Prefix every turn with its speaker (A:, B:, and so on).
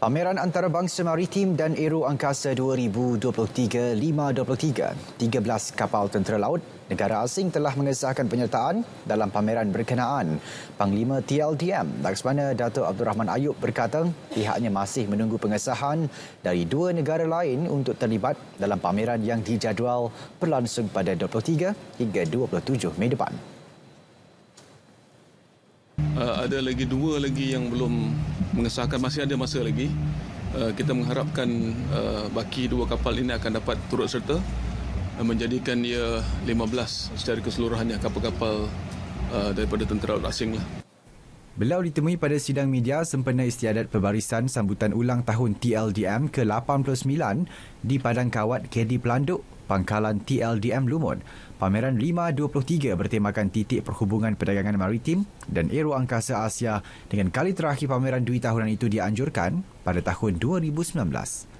A: Pameran Antarabangsa Maritim dan Aero Angkasa 2023-523, 13 kapal tentera laut negara asing telah mengesahkan penyertaan dalam pameran berkenaan. Panglima TLDM, Laksamana Dato' Abdul Rahman Ayub berkata pihaknya masih menunggu pengesahan dari dua negara lain untuk terlibat dalam pameran yang dijadual berlangsung pada 23 hingga 27 Mei depan
B: uh, ada lagi dua lagi yang belum mengesahkan masih ada masa lagi uh, kita mengharapkan uh, baki dua kapal ini akan dapat turut serta uh, menjadikan ia 15 secara keseluruhannya kapal-kapal uh, daripada tentera laut asing lah.
A: Beliau ditemui pada sidang media sempena istiadat perbarisan sambutan ulang tahun TLDM ke-89 di Padang Kawat KD Pelanduk pangkalan TLDM Lumut. Pameran 523 bertemakan titik perhubungan perdagangan maritim dan aero angkasa Asia dengan kali terakhir pameran duit tahunan itu dianjurkan pada tahun 2019.